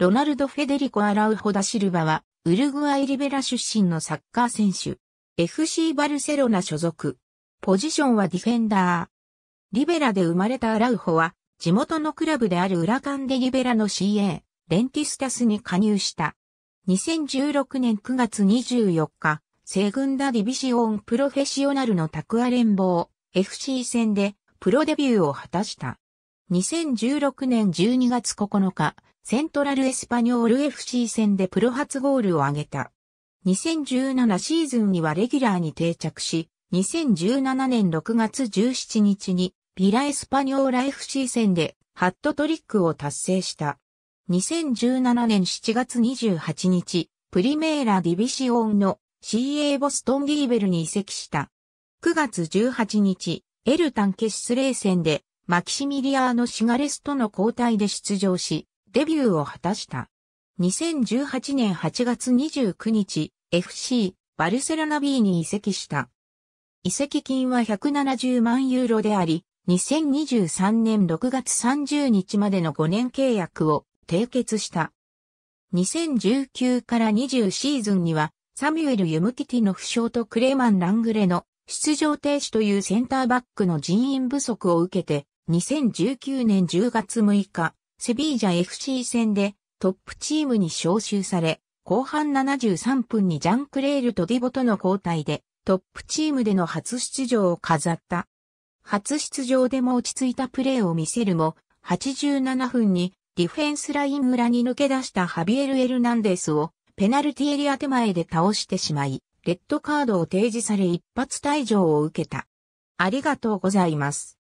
ロナルド・フェデリコ・アラウホダ・シルバは、ウルグアイ・リベラ出身のサッカー選手。FC バルセロナ所属。ポジションはディフェンダー。リベラで生まれたアラウホは、地元のクラブであるウラカンデ・リベラの CA、レンティスタスに加入した。2016年9月24日、セグンダ・ディビシオン・プロフェッショナルのタクア連邦、FC 戦でプロデビューを果たした。2016年12月9日、セントラルエスパニョール FC 戦でプロ初ゴールを挙げた。2017シーズンにはレギュラーに定着し、2017年6月17日にビラエスパニョーラ FC 戦でハットトリックを達成した。2017年7月28日、プリメーラディビシオンの CA ボストンギーベルに移籍した。9月18日、エルタンシスレー戦でマキシミリアーノ・シガレスとの交代で出場し、デビューを果たした。2018年8月29日、FC、バルセロナ B に移籍した。移籍金は170万ユーロであり、2023年6月30日までの5年契約を締結した。2019から20シーズンには、サミュエル・ユムキティの負傷とクレーマン・ラングレの出場停止というセンターバックの人員不足を受けて、2019年10月6日、セビージャ FC 戦でトップチームに招集され、後半73分にジャンクレールとディボとの交代でトップチームでの初出場を飾った。初出場でも落ち着いたプレーを見せるも、87分にディフェンスライン裏に抜け出したハビエル・エルナンデスをペナルティエリア手前で倒してしまい、レッドカードを提示され一発退場を受けた。ありがとうございます。